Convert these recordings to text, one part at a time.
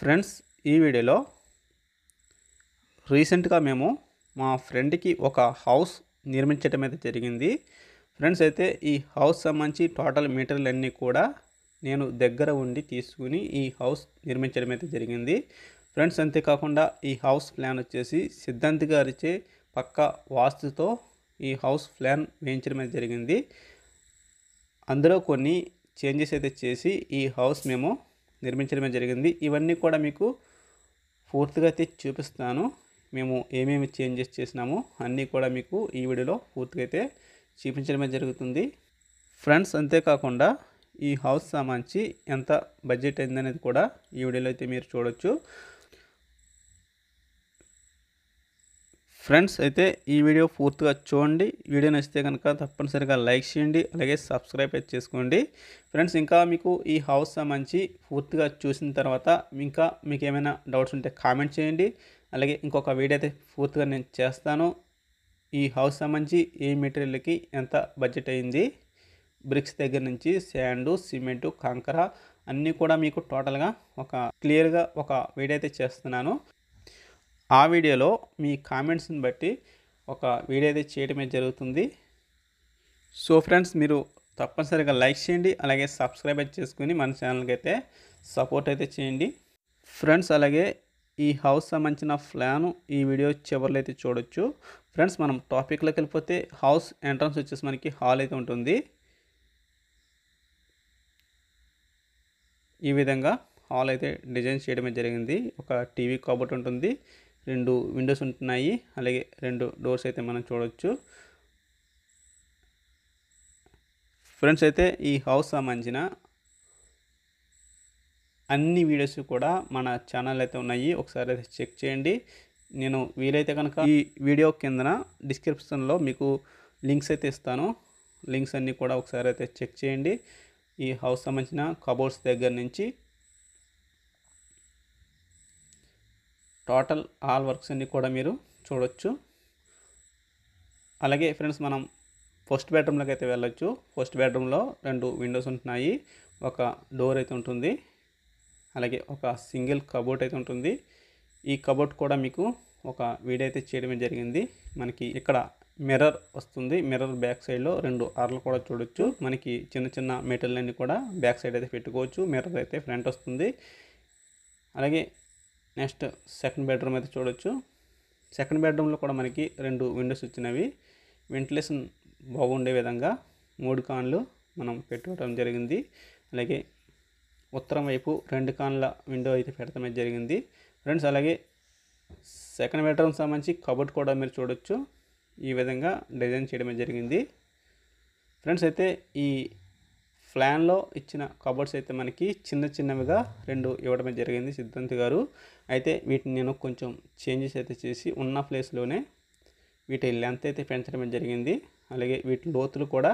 friends ఈ వీడియోలో రీసెంట్గా మేము మా ఫ్రెండ్కి ఒక హౌస్ నిర్మించడం అయితే జరిగింది ఫ్రెండ్స్ అయితే ఈ హౌస్ సంబంధించి టోటల్ మెటీరియల్ అన్నీ కూడా నేను దగ్గర ఉండి తీసుకుని ఈ హౌస్ నిర్మించడం అయితే జరిగింది ఫ్రెండ్స్ అంతేకాకుండా ఈ హౌస్ ప్లాన్ వచ్చేసి సిద్ధాంత్ గారిచే పక్క వాస్తుతో ఈ హౌస్ ప్లాన్ వేయించడం అయితే జరిగింది అందులో కొన్ని చేంజెస్ అయితే చేసి ఈ హౌస్ మేము నిర్మించడమే జరిగింది ఇవన్నీ కూడా మీకు పూర్తిగా అయితే చూపిస్తాను మేము ఏమేమి చేంజెస్ చేసినామో అన్నీ కూడా మీకు ఈ వీడియోలో పూర్తిగా అయితే చూపించడమే జరుగుతుంది ఫ్రెండ్స్ అంతేకాకుండా ఈ హౌస్ సామాన్చి ఎంత బడ్జెట్ అయిందనేది కూడా ఈ వీడియోలో అయితే మీరు చూడొచ్చు ఫ్రెండ్స్ అయితే ఈ వీడియో పూర్తిగా చూడండి వీడియో నచ్చితే కనుక తప్పనిసరిగా లైక్ చేయండి అలాగే సబ్స్క్రైబ్ అయితే చేసుకోండి ఫ్రెండ్స్ ఇంకా మీకు ఈ హౌస్ సంబంధించి పూర్తిగా చూసిన తర్వాత ఇంకా మీకు ఏమైనా డౌట్స్ ఉంటే కామెంట్ చేయండి అలాగే ఇంకొక వీడియో అయితే పూర్తిగా నేను చేస్తాను ఈ హౌస్ సంబంధించి ఏ మెటీరియల్కి ఎంత బడ్జెట్ అయింది బ్రిక్స్ దగ్గర నుంచి శాండు సిమెంటు కంకర అన్నీ కూడా మీకు టోటల్గా ఒక క్లియర్గా ఒక వీడియో అయితే చేస్తున్నాను ఆ వీడియోలో మీ కామెంట్స్ని బట్టి ఒక వీడియో అయితే చేయడమే జరుగుతుంది సో ఫ్రెండ్స్ మీరు తప్పనిసరిగా లైక్ చేయండి అలాగే సబ్స్క్రైబ్ అయితే చేసుకుని మన ఛానల్కి అయితే సపోర్ట్ అయితే చేయండి ఫ్రెండ్స్ అలాగే ఈ హౌస్ సంబంధించిన ప్లాను ఈ వీడియో చివరిలో అయితే చూడొచ్చు ఫ్రెండ్స్ మనం టాపిక్లోకి వెళ్ళిపోతే హౌస్ ఎంట్రన్స్ వచ్చేసి మనకి హాల్ అయితే ఉంటుంది ఈ విధంగా హాల్ అయితే డిజైన్ చేయడమే జరిగింది ఒక టీవీ కాబట్టి ఉంటుంది రెండు విండోస్ ఉంటున్నాయి అలాగే రెండు డోర్స్ అయితే మనం చూడవచ్చు ఫ్రెండ్స్ అయితే ఈ హౌస్ సంబంధించిన అన్ని వీడియోస్ కూడా మన ఛానల్ అయితే ఉన్నాయి ఒకసారి అయితే చెక్ చేయండి నేను వీలైతే కనుక ఈ వీడియో కిందన డిస్క్రిప్షన్లో మీకు లింక్స్ అయితే ఇస్తాను లింక్స్ అన్నీ కూడా ఒకసారి అయితే చెక్ చేయండి ఈ హౌస్ సంబంధించిన కబోర్డ్స్ దగ్గర నుంచి టోటల్ ఆల్ వర్క్స్ అన్నీ కూడా మీరు చూడొచ్చు అలాగే ఫ్రెండ్స్ మనం ఫస్ట్ బెడ్రూమ్లోకి అయితే వెళ్ళొచ్చు ఫస్ట్ బెడ్రూమ్లో రెండు విండోస్ ఉంటున్నాయి ఒక డోర్ అయితే ఉంటుంది అలాగే ఒక సింగిల్ కబోర్డ్ అయితే ఉంటుంది ఈ కబోర్డ్ కూడా మీకు ఒక వీడియో అయితే చేయడమే జరిగింది మనకి ఇక్కడ మిర్రర్ వస్తుంది మిర్రర్ బ్యాక్ సైడ్లో రెండు అర్లు కూడా చూడొచ్చు మనకి చిన్న చిన్న మెటీరియల్ అన్నీ కూడా బ్యాక్ సైడ్ అయితే పెట్టుకోవచ్చు మిర్రర్ అయితే ఫ్రంట్ వస్తుంది అలాగే నెక్స్ట్ సెకండ్ బెడ్రూమ్ అయితే చూడొచ్చు సెకండ్ బెడ్రూమ్లో కూడా మనకి రెండు విండోస్ వచ్చినవి వెంటిలేషన్ బాగుండే విధంగా మూడు కాన్లు మనం పెట్టుకోవడం జరిగింది అలాగే ఉత్తరం వైపు రెండు కాన్ల విండో అయితే పెడతామే జరిగింది ఫ్రెండ్స్ అలాగే సెకండ్ బెడ్రూమ్ సంబంధించి కబోర్డ్ కూడా మీరు చూడొచ్చు ఈ విధంగా డిజైన్ చేయడమే జరిగింది ఫ్రెండ్స్ అయితే ఈ ప్లాన్లో ఇచ్చిన కబోర్డ్స్ అయితే మనకి చిన్న చిన్నవిగా రెండు ఇవ్వడమే జరిగింది సిద్ధాంత్ గారు అయితే వీటిని నేను కొంచెం చేంజెస్ అయితే చేసి ఉన్న ప్లేస్లోనే వీటి లెంత్ అయితే పెంచడమే జరిగింది అలాగే వీటి లోతులు కూడా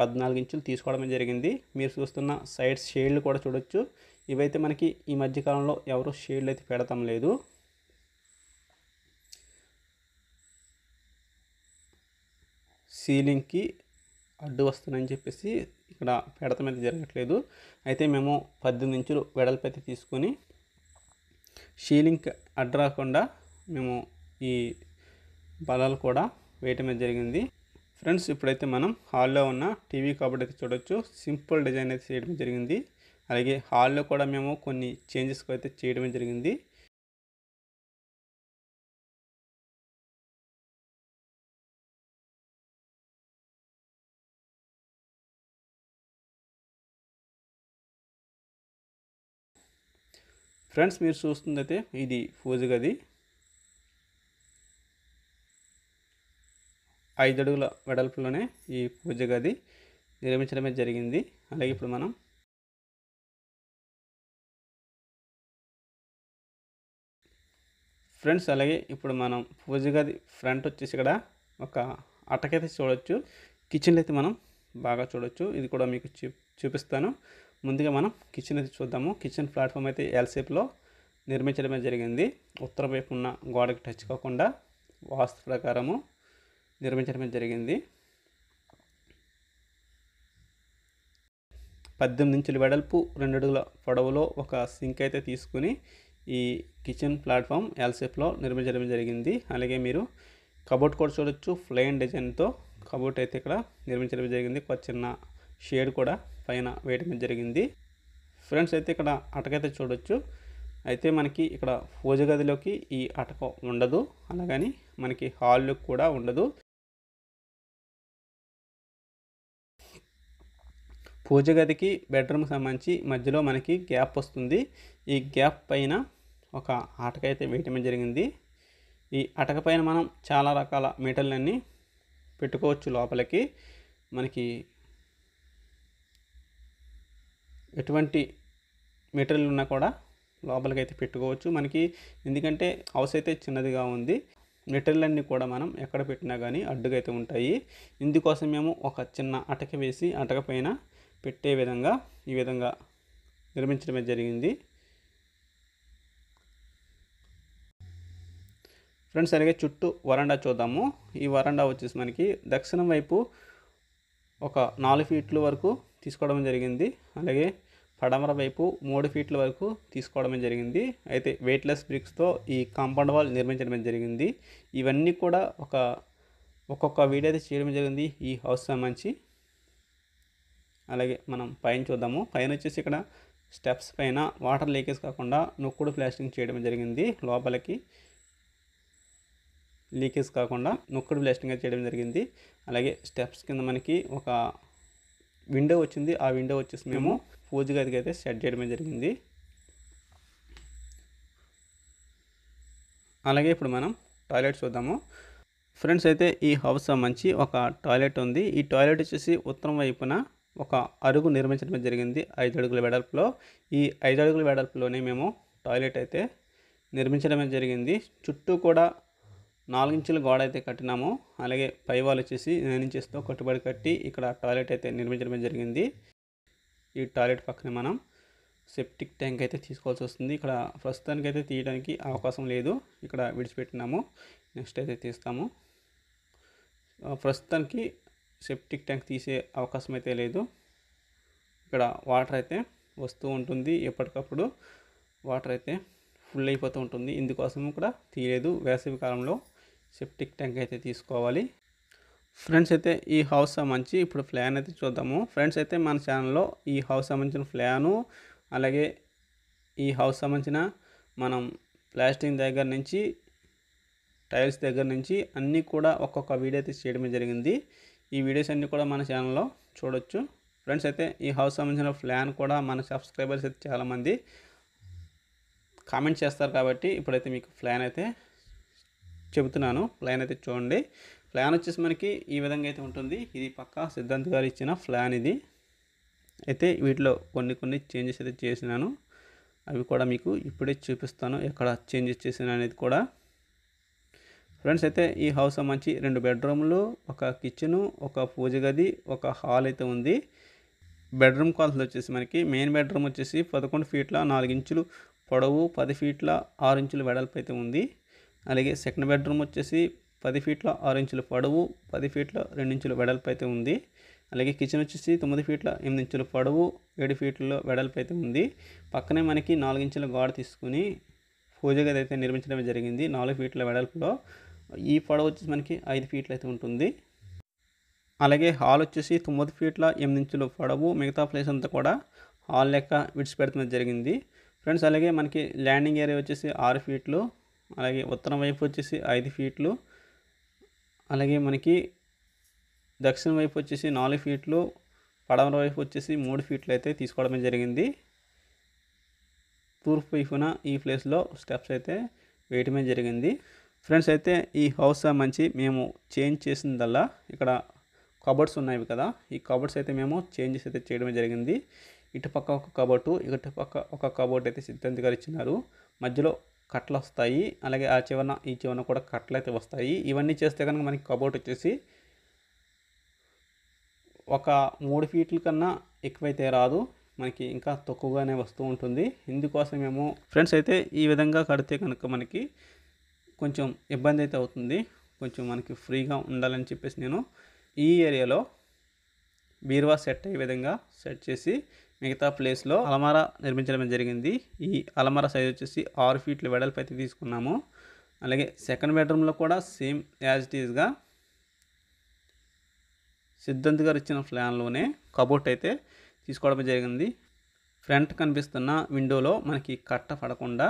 పద్నాలుగు ఇంచులు తీసుకోవడమే జరిగింది మీరు చూస్తున్న సైడ్ షేడ్లు కూడా చూడొచ్చు ఇవైతే మనకి ఈ మధ్యకాలంలో ఎవరు షేడ్లు అయితే పెడతాం లేదు సీలింగ్కి అడ్డు వస్తుందని చెప్పేసి ఇక్కడ పెడతం అయితే జరగట్లేదు అయితే మేము పద్దెనిమిది ఇంచులు వెడల్పతి అయితే తీసుకొని షీలింగ్ అడ్రాకుండా మేము ఈ బలాలు కూడా వేయటం జరిగింది ఫ్రెండ్స్ ఇప్పుడైతే మనం హాల్లో ఉన్న టీవీ కాబట్టి అయితే చూడొచ్చు సింపుల్ డిజైన్ అయితే చేయడం జరిగింది అలాగే హాల్లో కూడా మేము కొన్ని చేంజెస్ అయితే చేయడం జరిగింది ఫ్రెండ్స్ మీరు చూస్తుందైతే అయితే ఇది పూజ గది ఐదు అడుగుల వెడల్పులోనే ఈ పూజ గది నిర్మించడమే జరిగింది అలాగే ఇప్పుడు మనం ఫ్రెండ్స్ అలాగే ఇప్పుడు మనం పూజ గది ఫ్రంట్ వచ్చేసి ఇక్కడ ఒక అటకైతే చూడొచ్చు కిచెన్లో అయితే మనం బాగా చూడొచ్చు ఇది కూడా మీకు చూ చూపిస్తాను ముందుగా మనం కిచెన్ అయితే చూద్దాము కిచెన్ ప్లాట్ఫామ్ అయితే ఎల్సేప్లో నిర్మించడమే జరిగింది ఉత్తర వైపు ఉన్న గోడకి టచ్ కాకుండా వాస్తు ప్రకారము నిర్మించడమే జరిగింది పద్దెనిమిది ఇంచుల వెడల్పు రెండు అడుగుల పొడవులో ఒక సింక్ అయితే తీసుకుని ఈ కిచెన్ ప్లాట్ఫామ్ ఎల్సేప్లో నిర్మించడం జరిగింది అలాగే మీరు కబోర్డ్ కూడా చూడొచ్చు ఫ్లైన్ డిజైన్తో కబోర్డ్ అయితే ఇక్కడ నిర్మించడం జరిగింది ఒక చిన్న షేడ్ కూడా పైన వేయడం జరిగింది ఫ్రెండ్స్ అయితే ఇక్కడ అటకైతే చూడొచ్చు అయితే మనకి ఇక్కడ పూజ గదిలోకి ఈ అటక ఉండదు అలాగని మనకి హాల్లో కూడా ఉండదు పూజ గదికి బెడ్రూమ్ సంబంధించి మధ్యలో మనకి గ్యాప్ వస్తుంది ఈ గ్యాప్ పైన ఒక అటక అయితే వేయటం జరిగింది ఈ అటక పైన మనం చాలా రకాల మీటర్లన్నీ పెట్టుకోవచ్చు లోపలికి మనకి ఎటువంటి మెటీరియల్ ఉన్నా కూడా లోపలికి అయితే పెట్టుకోవచ్చు మనకి ఎందుకంటే హౌస్ అయితే చిన్నదిగా ఉంది మెటీరియల్ అన్నీ కూడా మనం ఎక్కడ పెట్టినా కానీ అడ్డుగా అయితే ఉంటాయి ఇందుకోసం మేము ఒక చిన్న అటక వేసి అటక పైన పెట్టే విధంగా ఈ విధంగా నిర్మించడమే జరిగింది ఫ్రెండ్స్ అలాగే చుట్టూ వరండా చూద్దాము ఈ వరండా వచ్చేసి మనకి దక్షిణం వైపు ఒక నాలుగు ఫీట్ల వరకు తీసుకోవడం జరిగింది అలాగే పడమర వైపు మూడు ఫీట్ల వరకు తీసుకోవడమే జరిగింది అయితే వెయిట్లెస్ బ్రిక్స్తో ఈ కాంపౌండ్ వాల్ నిర్మించడం జరిగింది ఇవన్నీ కూడా ఒక ఒక్కొక్క వీడియో అయితే చేయడం జరిగింది ఈ హౌస్ సంబంధించి అలాగే మనం పైన చూద్దాము పైన వచ్చేసి ఇక్కడ స్టెప్స్ పైన వాటర్ లీకేజ్ కాకుండా నొక్కుడు ప్లాస్టింగ్ చేయడం జరిగింది లోపలికి లీకేజ్ కాకుండా నొక్కుడు ప్లాస్టింగ్ చేయడం జరిగింది అలాగే స్టెప్స్ కింద మనకి ఒక విండో వచ్చింది ఆ విండో వచ్చేసి మేము పూజ గదికి అయితే సెట్ చేయడమే జరిగింది అలాగే ఇప్పుడు మనం టాయిలెట్ చూద్దాము ఫ్రెండ్స్ అయితే ఈ హౌస్ మంచి ఒక టాయిలెట్ ఉంది ఈ టాయిలెట్ వచ్చేసి ఉత్తరం వైపున ఒక అరుగు నిర్మించడం జరిగింది ఐదు అడుగుల వెడల్పులో ఈ ఐదు అడుగుల వెడల్పులోనే మేము టాయిలెట్ అయితే నిర్మించడమే జరిగింది చుట్టూ కూడా నాలుగించుల గోడ అయితే కట్టినాము అలాగే పై వాళ్ళు వచ్చేసి నైన్ ఇంచెస్తో కట్టుబడి కట్టి ఇక్కడ టాయిలెట్ అయితే నిర్మించడమే జరిగింది ఈ టాయిలెట్ పక్కనే మనం సెప్టిక్ ట్యాంక్ అయితే తీసుకోవాల్సి వస్తుంది ఇక్కడ ప్రస్తుతానికి అయితే తీయడానికి అవకాశం లేదు ఇక్కడ విడిచిపెట్టినాము నెక్స్ట్ అయితే తీస్తాము ప్రస్తుతానికి సెప్టిక్ ట్యాంక్ తీసే అవకాశం అయితే లేదు ఇక్కడ వాటర్ అయితే వస్తూ ఉంటుంది ఎప్పటికప్పుడు వాటర్ అయితే ఫుల్ అయిపోతూ ఉంటుంది ఇందుకోసం కూడా తీయలేదు వేసవి కాలంలో సెప్టిక్ ట్యాంక్ అయితే తీసుకోవాలి ఫ్రెండ్స్ అయితే ఈ హౌస్ సంబంధించి ఇప్పుడు ప్లాన్ అయితే చూద్దాము ఫ్రెండ్స్ అయితే మన ఛానల్లో ఈ హౌస్ సంబంధించిన ప్లాను అలాగే ఈ హౌస్ సంబంధించిన మనం ప్లాస్టింగ్ దగ్గర నుంచి టైల్స్ దగ్గర నుంచి అన్నీ కూడా ఒక్కొక్క వీడియో అయితే చేయడమే జరిగింది ఈ వీడియోస్ అన్నీ కూడా మన ఛానల్లో చూడొచ్చు ఫ్రెండ్స్ అయితే ఈ హౌస్ సంబంధించిన ప్లాన్ కూడా మన సబ్స్క్రైబర్స్ అయితే చాలామంది కామెంట్ చేస్తారు కాబట్టి ఇప్పుడైతే మీకు ప్లాన్ అయితే చెబుతున్నాను ప్లాన్ అయితే చూడండి ప్లాన్ వచ్చేసి మనకి ఈ విధంగా అయితే ఉంటుంది ఇది పక్కా సిద్ధాంత్ గారు ఇచ్చిన ప్లాన్ ఇది అయితే వీటిలో కొన్ని కొన్ని చేంజెస్ అయితే చేసినాను అవి కూడా మీకు ఇప్పుడే చూపిస్తాను ఎక్కడ చేంజెస్ చేసిన అనేది కూడా ఫ్రెండ్స్ అయితే ఈ హౌస్ మంచి రెండు బెడ్రూమ్లు ఒక కిచెను ఒక పూజ గది ఒక హాల్ అయితే ఉంది బెడ్రూమ్ కాల్స్ వచ్చేసి మనకి మెయిన్ బెడ్రూమ్ వచ్చేసి పదకొండు ఫీట్ల నాలుగు ఇంచులు పొడవు పది ఫీట్ల ఆరు ఇంచులు వెడల్పు అయితే ఉంది అలాగే సెకండ్ బెడ్రూమ్ వచ్చేసి పది ఫీట్ల ఆరు ఇంచుల పొడవు పది ఫీట్ల రెండు ఇంచుల వెడల్పు అయితే ఉంది అలాగే కిచెన్ వచ్చేసి తొమ్మిది ఫీట్ల ఎనిమిది ఇంచుల పొడవు ఏడు ఫీట్లలో వెడల్పు అయితే ఉంది పక్కనే మనకి నాలుగు ఇంచుల గోడ తీసుకుని పూజ గది అయితే నిర్మించడం జరిగింది నాలుగు ఫీట్ల వెడల్పులో ఈ పొడవు వచ్చేసి మనకి ఐదు ఫీట్లు అయితే ఉంటుంది అలాగే హాల్ వచ్చేసి తొమ్మిది ఫీట్ల ఎనిమిది ఇంచుల పొడవు మిగతా ప్లేస్ అంతా కూడా హాల్ లెక్క విడిచిపెడుతున్నది జరిగింది ఫ్రెండ్స్ అలాగే మనకి ల్యాండింగ్ ఏరియా వచ్చేసి ఆరు ఫీట్లు అలాగే ఉత్తరం వైపు వచ్చేసి ఐదు ఫీట్లు అలాగే మనకి దక్షిణ వైపు వచ్చేసి నాలుగు ఫీట్లు పడమర వైపు వచ్చేసి మూడు ఫీట్లు అయితే తీసుకోవడమే జరిగింది తూర్పు వైపున ఈ ప్లేస్లో స్టెప్స్ అయితే వేయటమే జరిగింది ఫ్రెండ్స్ అయితే ఈ హౌస్ మంచి మేము చేంజ్ చేసినదల్లా ఇక్కడ కబర్డ్స్ ఉన్నాయి కదా ఈ కబర్డ్స్ అయితే మేము చేంజెస్ అయితే చేయడమే జరిగింది ఇటు పక్క ఒక కబర్టు పక్క ఒక కబోర్డ్ అయితే సిద్ధాంతి గారు ఇచ్చినారు మధ్యలో కట్టలు వస్తాయి అలాగే ఆ చివరన ఈ చివరన కూడా కట్టలు అయితే వస్తాయి ఇవన్నీ చేస్తే కనుక మనకి కబోర్డ్ వచ్చేసి ఒక మూడు ఫీట్ల కన్నా ఎక్కువైతే రాదు మనకి ఇంకా తక్కువగానే వస్తూ ఉంటుంది ఇందుకోసం మేము ఫ్రెండ్స్ అయితే ఈ విధంగా కడితే కనుక మనకి కొంచెం ఇబ్బంది అయితే అవుతుంది కొంచెం మనకి ఫ్రీగా ఉండాలని చెప్పేసి నేను ఈ ఏరియాలో బీరువా సెట్ అయ్యే విధంగా సెట్ చేసి మిగతా ప్లేస్లో అలమార నిర్మించడం జరిగింది ఈ అలమార సైజ్ వచ్చేసి ఆరు ఫీట్ల వెడల్పు అయితే తీసుకున్నాము అలాగే సెకండ్ బెడ్రూమ్లో కూడా సేమ్ యాజ్ ఇట్ ఈజ్గా సిద్ధంత్ గారు ఇచ్చిన ప్లాన్లోనే కబోర్ట్ అయితే తీసుకోవడం జరిగింది ఫ్రంట్ కనిపిస్తున్న విండోలో మనకి కట్ట పడకుండా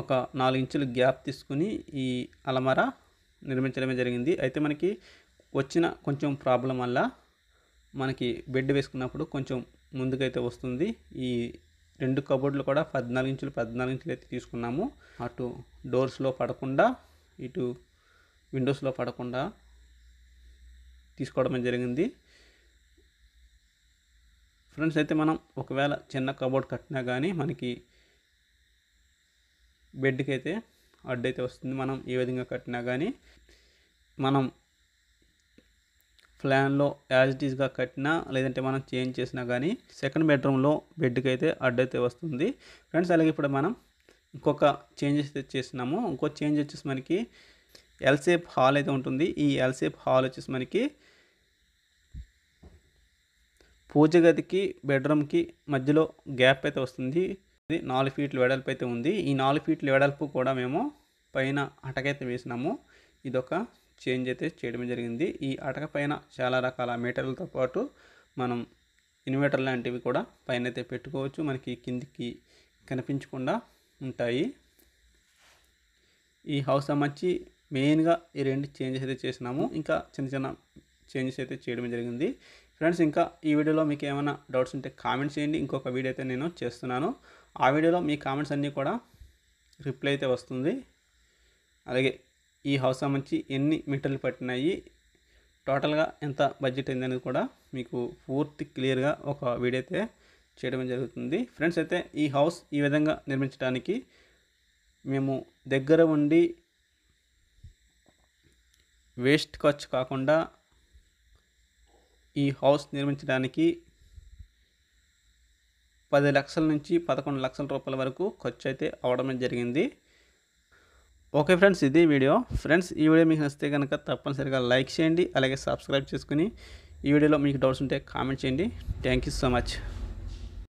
ఒక నాలుగు ఇంచులు గ్యాప్ తీసుకుని ఈ అలమర నిర్మించడమే జరిగింది అయితే మనకి వచ్చిన కొంచెం ప్రాబ్లం వల్ల మనకి బెడ్ వేసుకున్నప్పుడు కొంచెం ముందుకైతే వస్తుంది ఈ రెండు కబోర్డ్లు కూడా పద్నాలుగు ఇంచులు పద్నాలుగు ఇంచులు అయితే తీసుకున్నాము అటు డోర్స్లో పడకుండా ఇటు విండోస్లో పడకుండా తీసుకోవడం జరిగింది ఫ్రెండ్స్ అయితే మనం ఒకవేళ చిన్న కబోర్డ్ కట్టినా కానీ మనకి బెడ్కి అయితే అడ్డైతే వస్తుంది మనం ఏ విధంగా కట్టినా కానీ మనం ప్లాన్లో యాజ్ ఇట్ ఈస్గా కట్టినా లేదంటే మనం చేంజ్ చేసినా కానీ సెకండ్ బెడ్రూమ్లో బెడ్కి అయితే అడ్డైతే వస్తుంది ఫ్రెండ్స్ అలాగే ఇప్పుడు మనం ఇంకొక చేంజెస్ చేసినాము ఇంకో చేంజ్ వచ్చేసి మనకి ఎల్సేప్ హాల్ అయితే ఉంటుంది ఈ ఎల్సేప్ హాల్ వచ్చేసి మనకి పూజ గదికి బెడ్రూమ్కి మధ్యలో గ్యాప్ అయితే వస్తుంది ఇది నాలుగు ఫీట్ల వెడల్పు అయితే ఉంది ఈ నాలుగు ఫీట్ల వెడల్పు కూడా మేము పైన అటకైతే వేసినాము ఇదొక చేంజ్ అయితే చేయడం జరిగింది ఈ అటక పైన చాలా రకాల మీటర్లతో పాటు మనం ఇన్వర్టర్ లాంటివి కూడా పైన అయితే పెట్టుకోవచ్చు మనకి కిందికి కనిపించకుండా ఉంటాయి ఈ హౌస్ అమ్మచ్చి మెయిన్గా ఈ రెండు చేంజెస్ అయితే చేసినాము ఇంకా చిన్న చిన్న చేంజెస్ అయితే చేయడం జరిగింది ఫ్రెండ్స్ ఇంకా ఈ వీడియోలో మీకు ఏమైనా డౌట్స్ ఉంటే కామెంట్స్ చేయండి ఇంకొక వీడియో అయితే నేను చేస్తున్నాను ఆ వీడియోలో మీ కామెంట్స్ అన్నీ కూడా రిప్లై అయితే వస్తుంది అలాగే ఈ హౌస్ సంబంధించి ఎన్ని మీటర్లు పట్టినాయి టోటల్గా ఎంత బడ్జెట్ అయింది అనేది కూడా మీకు పూర్తి క్లియర్గా ఒక వీడియో అయితే చేయడం జరుగుతుంది ఫ్రెండ్స్ అయితే ఈ హౌస్ ఈ విధంగా నిర్మించడానికి మేము దగ్గర ఉండి వేస్ట్ ఖర్చు కాకుండా ఈ హౌస్ నిర్మించడానికి పది లక్షల నుంచి పదకొండు లక్షల రూపాయల వరకు ఖర్చు అయితే అవడమే జరిగింది ఓకే ఫ్రెండ్స్ ఇది వీడియో ఫ్రెండ్స్ ఈ వీడియో మీకు నచ్చితే కనుక తప్పనిసరిగా లైక్ చేయండి అలాగే సబ్స్క్రైబ్ చేసుకుని ఈ వీడియోలో మీకు డౌట్స్ ఉంటే కామెంట్ చేయండి థ్యాంక్ యూ సో మచ్